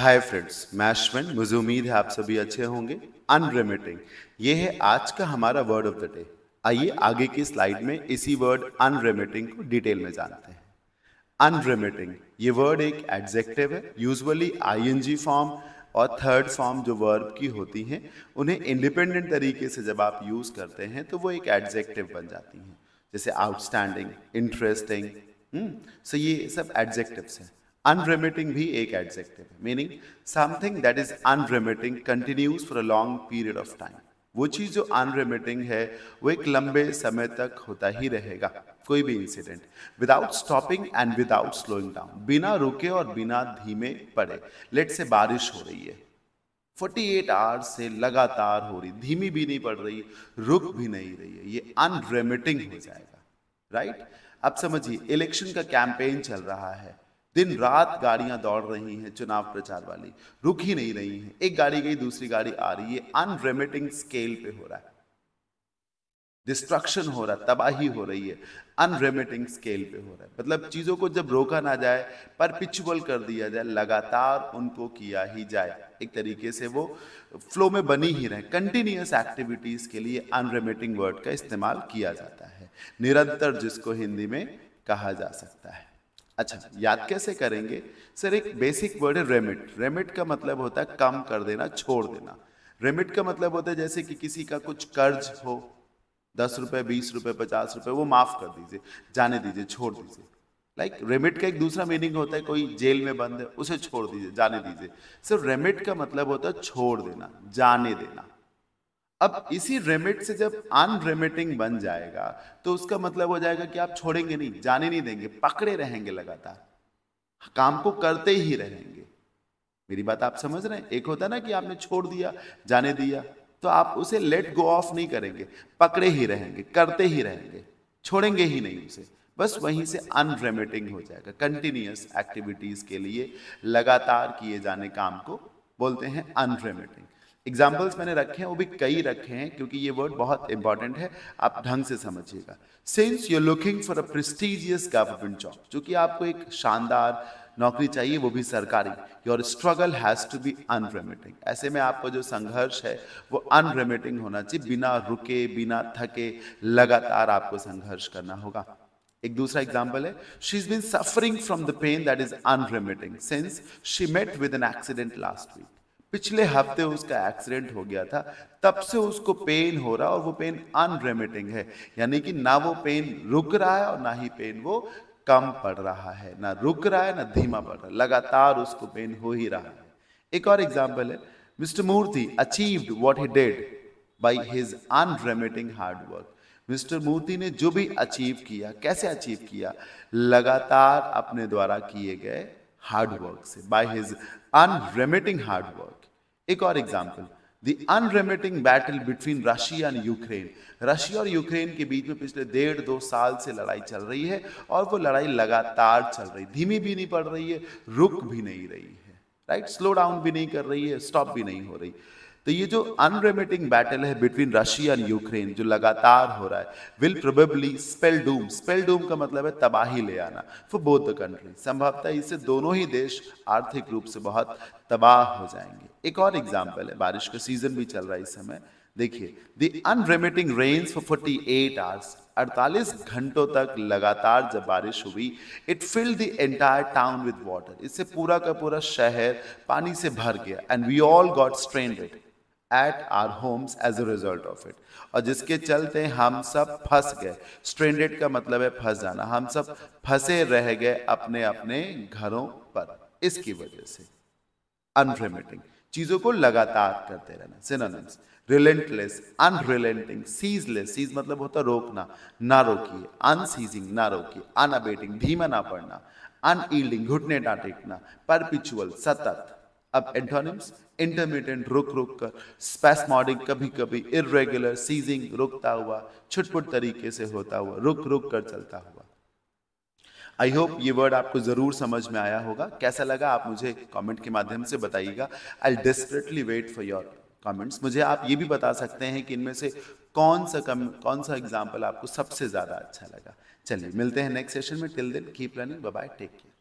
Hi friends मैशमेंट मुझे उम्मीद है आप सभी अच्छे होंगे अनरिमिटिंग ये है आज का हमारा वर्ड ऑफ द डे आइए आगे की स्लाइड में इसी वर्ड अनरिमिटिंग को डिटेल में जानते हैं अनरिमिटिंग ये वर्ड एक एडजेक्टिव है यूजुअली आईएनजी फॉर्म और थर्ड फॉर्म जो वर्ब की होती हैं उन्हें इंडिपेंडेंट तरीके से जब आप यूज़ करते हैं तो वो एक एडजेक्टिव बन जाती हैं जैसे आउटस्टैंडिंग इंटरेस्टिंग सो ये सब एडजेक्टिव्स हैं अनरिमिटिंग भी एक एडजेक्टिव है meaning something that is unremitting continues for a long period of time वो चीज़ जो अनरिमिटिंग है वो एक लंबे समय तक होता ही रहेगा कोई भी incident without stopping and without slowing down बिना रुके और बिना धीमे पड़े लेट से बारिश हो रही है 48 आवर्स से लगातार हो रही धीमी भी नहीं पड़ रही रुक भी नहीं रही है ये अनरिमिटिंग हो जाएगा राइट right? अब समझिए इलेक्शन का कैंपेन चल रहा है दिन रात गाड़ियां दौड़ रही हैं चुनाव प्रचार वाली रुक ही नहीं रही हैं एक गाड़ी गई दूसरी गाड़ी आ रही है अनरिमिटिंग स्केल पे हो रहा है डिस्ट्रक्शन हो रहा है तबाही हो रही है अनरिमिटिंग स्केल पे हो रहा है मतलब चीज़ों को जब रोका ना जाए पर पिचुअल कर दिया जाए लगातार उनको किया ही जाए एक तरीके से वो फ्लो में बनी ही रहे कंटिन्यूस एक्टिविटीज़ के लिए अनरिमिटिंग वर्ड का इस्तेमाल किया जाता है निरंतर जिसको हिंदी में कहा जा सकता है अच्छा याद कैसे करेंगे सर एक बेसिक वर्ड है रेमिट रेमिट का मतलब होता है कम कर देना छोड़ देना रेमिट का मतलब होता है जैसे कि किसी का कुछ कर्ज हो दस रुपये बीस रुपये पचास रुपये वो माफ़ कर दीजिए जाने दीजिए छोड़ दीजिए लाइक like, रेमिट का एक दूसरा मीनिंग होता है कोई जेल में बंद है उसे छोड़ दीजिए जाने दीजिए सिर्फ रेमिट का मतलब होता है छोड़ देना जाने देना अब इसी रेमिट से जब अनरेमिटिंग बन जाएगा तो उसका मतलब हो जाएगा कि आप छोड़ेंगे नहीं जाने नहीं देंगे पकड़े रहेंगे लगातार काम को करते ही रहेंगे मेरी बात आप समझ रहे हैं एक होता ना कि आपने छोड़ दिया जाने दिया तो आप उसे लेट गो ऑफ नहीं करेंगे पकड़े ही रहेंगे करते ही रहेंगे छोड़ेंगे ही नहीं उसे बस वहीं से अनरेमिटिंग हो जाएगा कंटिन्यूस एक्टिविटीज के लिए लगातार किए जाने काम को बोलते हैं अनरेमिटिंग एग्जाम्पल्स मैंने रखे हैं वो भी कई रखे हैं क्योंकि ये वर्ड बहुत इंपॉर्टेंट है आप ढंग से समझिएगा since you're looking for a prestigious government job जो कि आपको एक शानदार नौकरी चाहिए वो भी सरकारी your struggle has to be unremitting ऐसे में आपका जो संघर्ष है वो अनरिमिटिंग होना चाहिए बिना रुके बिना थके लगातार आपको संघर्ष करना होगा एक दूसरा एग्जाम्पल है she is been suffering from the pain that is unremitting since she met with an accident last week पिछले हफ्ते उसका एक्सीडेंट हो गया था तब से उसको पेन हो रहा और वो पेन अनरेमिटिंग है यानी कि ना वो पेन रुक रहा है और ना ही पेन वो कम पड़ रहा है ना रुक रहा है ना धीमा पड़ रहा है लगातार उसको पेन हो ही रहा है एक और एग्जाम्पल है mister Murthy achieved what he did by his unremitting hard work mister Murthy ने जो भी अचीव किया कैसे अचीव किया लगातार अपने द्वारा किए गए हार्डवर्क से बाई हिज अनरेमिटिंग हार्डवर्क एक और example the unremitting battle between Russia and Ukraine Russia और यूक्रेन के बीच में पिछले डेढ़ दो साल से लड़ाई चल रही है और वो लड़ाई लगातार चल रही धीमी भी नहीं पड़ रही है रुक भी नहीं रही है राइट स्लो डाउन भी नहीं कर रही है स्टॉप भी नहीं हो रही तो ये जो अनरेमेटिंग बैटल है बिटवीन रशिया एंड यूक्रेन जो लगातार हो रहा है will probably spell doom spell doom का मतलब है तबाही ले आना फॉर बोथ द कंट्री संभवतः इससे दोनों ही देश आर्थिक रूप से बहुत तबाह हो जाएंगे एक और एग्जाम्पल है बारिश का सीजन भी चल रहा है इस समय देखिए the unremitting rains for forty eight hours 48 घंटों तक लगातार जब बारिश हुई it fill the entire town with water इससे पूरा का पूरा शहर पानी से भर गया and we all got stranded at our homes as a result of it और जिसके चलते हम सब फंस गए स्ट्रेंडेड का मतलब है फंस जाना हम सब फंसे रह गए अपने अपने घरों पर इसकी वजह से अनरिमिटिंग चीजों को लगातार करते रहना synonyms relentless unrelenting ceaseless cease मतलब होता रोकना ना रोकिए अनसीजिंग ना रोकिए अनअबेटिंग धीमा ना पड़ना अनईल्डिंग घुटने ना टेकना परपिचुअल सतत अब एंटोनिम्स इंटरमीडियंट रुक रुक कर स्पैस्मोडिक कभी कभी इरेगुलर सीजिंग रुकता हुआ छुटपुट तरीके से होता हुआ रुक रुक कर चलता हुआ आई होप ये वर्ड आपको जरूर समझ में आया होगा कैसा लगा आप मुझे कमेंट के माध्यम से बताइएगा I desperately wait for your comments मुझे आप ये भी बता सकते हैं कि इनमें से कौन सा कम कौन सा एग्जाम्पल आपको सबसे ज़्यादा अच्छा लगा चलिए मिलते हैं नेक्स्ट सेशन में till then keep learning bye take care